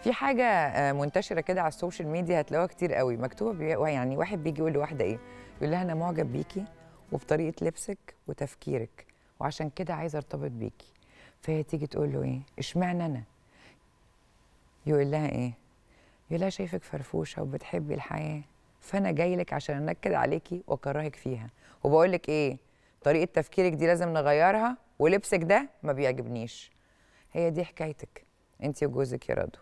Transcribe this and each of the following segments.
في حاجه آه، منتشره كده على السوشيال ميديا هتلاقوها كتير قوي مكتوبه يعني واحد بيجي يقول لواحده ايه يقول لها انا معجب بيكي وبطريقه لبسك وتفكيرك وعشان كده عايزه ارتبط بيكي فهي تيجي تقول له ايه اشمعنى انا يقول لها ايه يقول لها شايفك فرفوشه وبتحبي الحياه فانا جاي لك عشان انكد عليكي واكرهك فيها وبقول لك ايه طريقه تفكيرك دي لازم نغيرها ولبسك ده ما بيعجبنيش هي دي حكايتك انت وجوزك يا رادو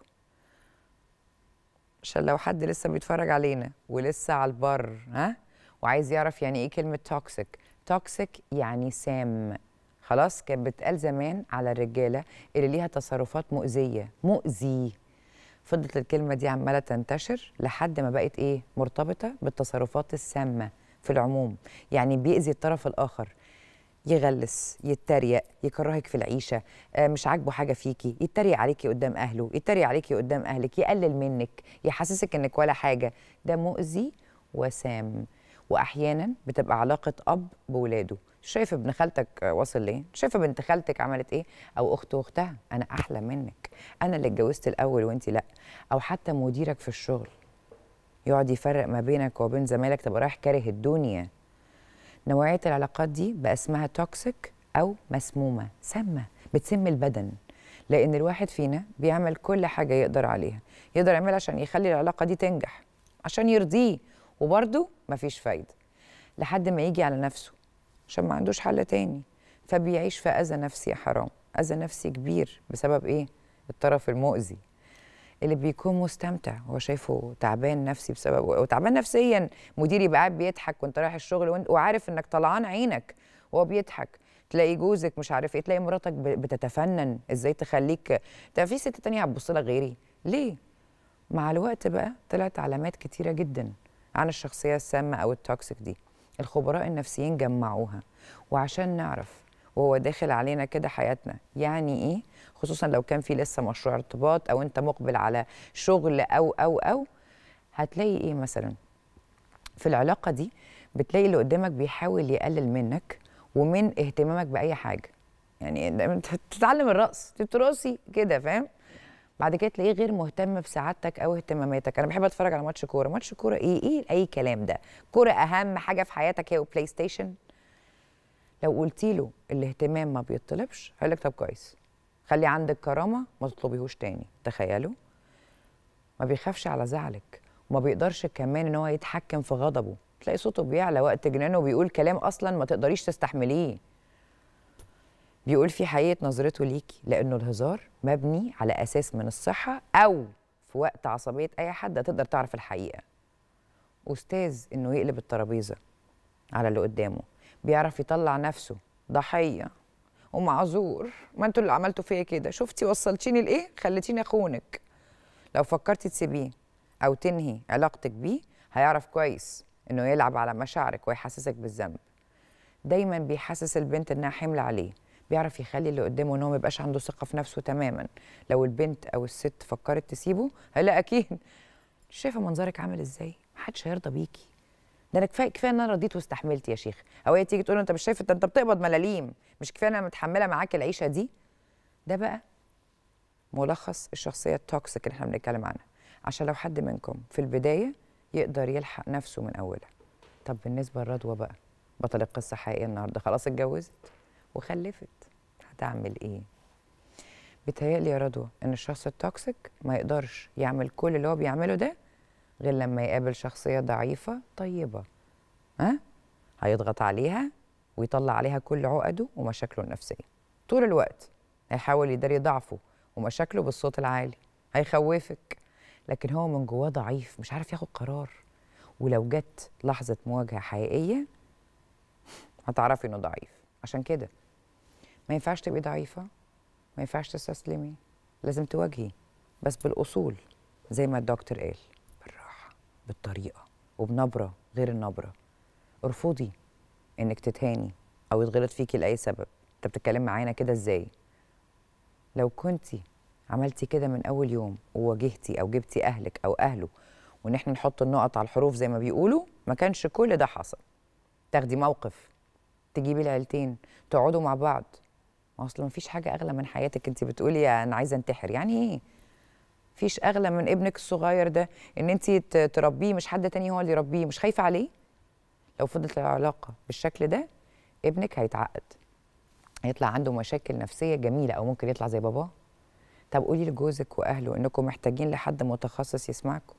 عشان لو حد لسه بيتفرج علينا ولسه على البر ها وعايز يعرف يعني ايه كلمه توكسيك توكسيك يعني سام خلاص كانت بتقال زمان على الرجاله اللي ليها تصرفات مؤذيه مؤذي فضلت الكلمه دي عماله تنتشر لحد ما بقت ايه مرتبطه بالتصرفات السامه في العموم يعني بيأذي الطرف الاخر يغلس يتريق يكرهك في العيشه آه، مش عاجبه حاجه فيكي يتريق عليكي قدام اهله يتريق عليكي قدام اهلك يقلل منك يحسسك انك ولا حاجه ده مؤذي وسام واحيانا بتبقى علاقه اب بولاده شايفه ابن خالتك واصل ليه شايفه بنت خالتك عملت ايه او اخته اختها انا احلى منك انا اللي اتجوزت الاول وانت لا او حتى مديرك في الشغل يقعد يفرق ما بينك وبين زمايلك تبقى رايح كاره الدنيا نوعيه العلاقات دي بقى اسمها توكسيك او مسمومه سامه بتسم البدن لان الواحد فينا بيعمل كل حاجه يقدر عليها يقدر يعملها عشان يخلي العلاقه دي تنجح عشان يرضيه وبرضه مفيش فايده لحد ما يجي على نفسه عشان ما عندوش حل تاني فبيعيش في اذى نفسي يا حرام اذى نفسي كبير بسبب ايه الطرف المؤذي اللي بيكون مستمتع هو شايفه تعبان نفسي بسبب وتعبان نفسيا مدير يبقى قاعد بيضحك وانت رايح الشغل وانت وعارف انك طلعان عينك وهو بيضحك تلاقي جوزك مش عارف ايه تلاقي مراتك بتتفنن ازاي تخليك ده في ست تانية هتبص لك غيري ليه مع الوقت بقى طلعت علامات كتيره جدا عن الشخصيه السامه او التوكسيك دي الخبراء النفسيين جمعوها وعشان نعرف وهو داخل علينا كده حياتنا يعني ايه خصوصا لو كان في لسه مشروع ارتباط او انت مقبل على شغل او او او هتلاقي ايه مثلا في العلاقه دي بتلاقي اللي قدامك بيحاول يقلل منك ومن اهتمامك باي حاجه يعني تتعلم الرقص تترقصي كده فاهم بعد كده تلاقيه غير مهتم بسعادتك او اهتماماتك انا بحب اتفرج على ماتش كوره ماتش كوره ايه ايه اي كلام ده كوره اهم حاجه في حياتك هي بلاي ستيشن لو قلتي له الاهتمام ما بيطلبش هيقول لك طب كويس خلي عندك كرامه ما تطلبيهوش تاني تخيلوا ما بيخافش على زعلك وما بيقدرش كمان ان هو يتحكم في غضبه تلاقي صوته بيعلى وقت جنانه وبيقول كلام اصلا ما تقدريش تستحمليه بيقول في حقيقه نظرته ليكي لانه الهزار مبني على اساس من الصحه او في وقت عصبيه اي حد هتقدر تعرف الحقيقه استاذ انه يقلب الترابيزه على اللي قدامه بيعرف يطلع نفسه ضحيه ومعذور ما انتوا اللي عملتوا فيا كده شفتي وصلتيني لايه خليتيني اخونك لو فكرتي تسيبيه او تنهي علاقتك بيه هيعرف كويس انه يلعب على مشاعرك ويحسسك بالذنب دايما بيحسس البنت انها حمل عليه بيعرف يخلي اللي قدامه ان هو ما يبقاش عنده ثقه في نفسه تماما لو البنت او الست فكرت تسيبه هلا اكيد شايفه منظرك عامل ازاي محدش هيرضى بيكي ده انا كفايه كفايه ان انا رضيت واستحملت يا شيخ او هي تيجي تقول انت مش شايف انت بتقبض ملاليم مش كفايه انا متحمله معاك العيشه دي ده بقى ملخص الشخصيه التوكسيك اللي احنا بنتكلم عنها عشان لو حد منكم في البدايه يقدر يلحق نفسه من اولها طب بالنسبه لرضوى بقى بطل القصه حقيقيه النهارده خلاص اتجوزت وخلفت هتعمل ايه بيتهيألي يا رضوى ان الشخص التوكسيك ما يقدرش يعمل كل اللي هو بيعمله ده غير لما يقابل شخصية ضعيفة طيبة ها هيضغط عليها ويطلع عليها كل عقده ومشاكله النفسية طول الوقت هيحاول يداري ضعفه ومشاكله بالصوت العالي هيخوفك لكن هو من جواه ضعيف مش عارف ياخد قرار ولو جت لحظة مواجهة حقيقية هتعرفي انه ضعيف عشان كده ما ينفعش تبقي ضعيفة ما ينفعش تستسلمي لازم تواجهي بس بالأصول زي ما الدكتور قال بالطريقه وبنبره غير النبره ارفضي انك تتهاني او يتغلط فيكي لاي سبب انت بتتكلم معانا كده ازاي لو كنتي عملتي كده من اول يوم وواجهتي او جبتي اهلك او اهله وان احنا نحط النقط على الحروف زي ما بيقولوا ما كانش كل ده حصل تاخدي موقف تجيبي العيلتين تقعدوا مع بعض ما اصل مفيش حاجه اغلى من حياتك انت بتقولي انا عايزه انتحر يعني ايه فيش اغلى من ابنك الصغير ده ان انت تربيه مش حد تاني هو اللي يربيه مش خايفه عليه لو فضلت العلاقه بالشكل ده ابنك هيتعقد هيطلع عنده مشاكل نفسيه جميله او ممكن يطلع زي باباه طب قولي لجوزك واهله انكم محتاجين لحد متخصص يسمعكم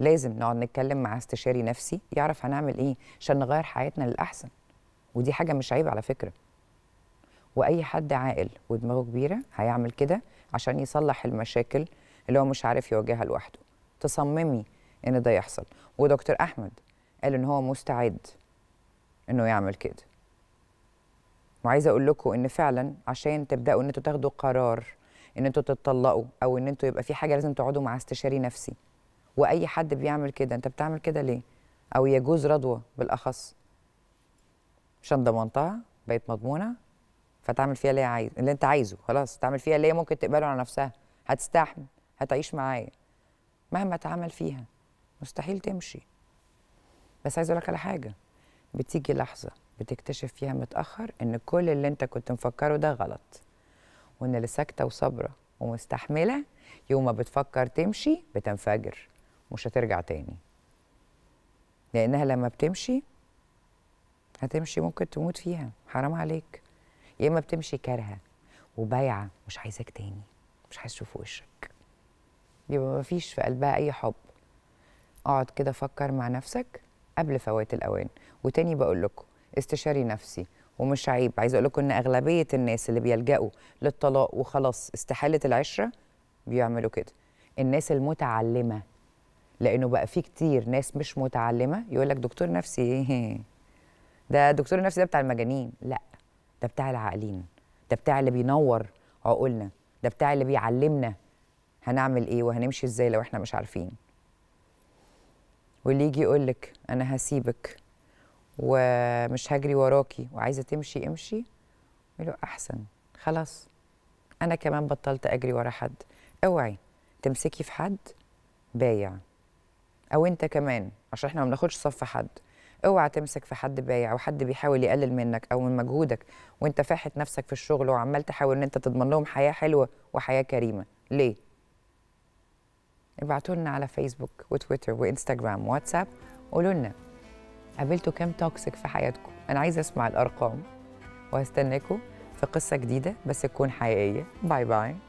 لازم نقعد نتكلم مع استشاري نفسي يعرف هنعمل ايه عشان نغير حياتنا للاحسن ودي حاجه مش عيب على فكره واي حد عاقل ودماغه كبيره هيعمل كده عشان يصلح المشاكل اللي هو مش عارف يواجهها لوحده تصممي ان ده يحصل ودكتور احمد قال ان هو مستعد انه يعمل كده وعايزه اقول لكم ان فعلا عشان تبداوا ان انتوا تاخدوا قرار ان انتوا تتطلقوا او ان انتوا يبقى في حاجه لازم تقعدوا مع استشاري نفسي واي حد بيعمل كده انت بتعمل كده ليه او يجوز رضوى بالاخص عشان ضمنتها بقت مضمونه فتعمل فيها اللي عايز اللي انت عايزه خلاص تعمل فيها اللي هي ممكن تقبله على نفسها هتستحمل هتعيش معايا مهما اتعمل فيها مستحيل تمشي بس عايز اقول لك على حاجه بتيجي لحظه بتكتشف فيها متاخر ان كل اللي انت كنت مفكره ده غلط وان اللي ساكته وصابره ومستحمله يوم ما بتفكر تمشي بتنفجر مش هترجع تاني لانها لما بتمشي هتمشي ممكن تموت فيها حرام عليك يا اما بتمشي كارهه وبايعه مش عايزاك تاني مش عايز تشوف وشك يبقى مفيش في قلبها اي حب اقعد كده فكر مع نفسك قبل فوات الاوان وتاني بقول لكم استشاري نفسي ومش عيب عايزه اقول لكم ان اغلبيه الناس اللي بيلجأوا للطلاق وخلاص استحاله العشره بيعملوا كده الناس المتعلمه لانه بقى في كتير ناس مش متعلمه يقول لك دكتور نفسي ايه ده دكتور نفسي ده بتاع المجانين لا ده بتاع العاقلين ده بتاع اللي بينور عقولنا ده بتاع اللي بيعلمنا هنعمل ايه وهنمشي ازاي لو احنا مش عارفين واللي يجي يقولك انا هسيبك ومش هجري وراكي وعايزه تمشي امشي يقول له احسن خلاص انا كمان بطلت اجري ورا حد اوعي تمسكي في حد بايع او انت كمان عشان احنا ما بناخدش صف حد اوعى تمسك في حد بايع او حد بيحاول يقلل منك او من مجهودك وانت فاحت نفسك في الشغل وعمال تحاول ان انت تضمن لهم حياه حلوه وحياه كريمه ليه ابعتوا لنا على فيسبوك وتويتر وانستجرام واتساب قولوا لنا قابلتوا كام توكسيك في حياتكم انا عايزه اسمع الارقام وهستناكم في قصه جديده بس تكون حقيقيه باي باي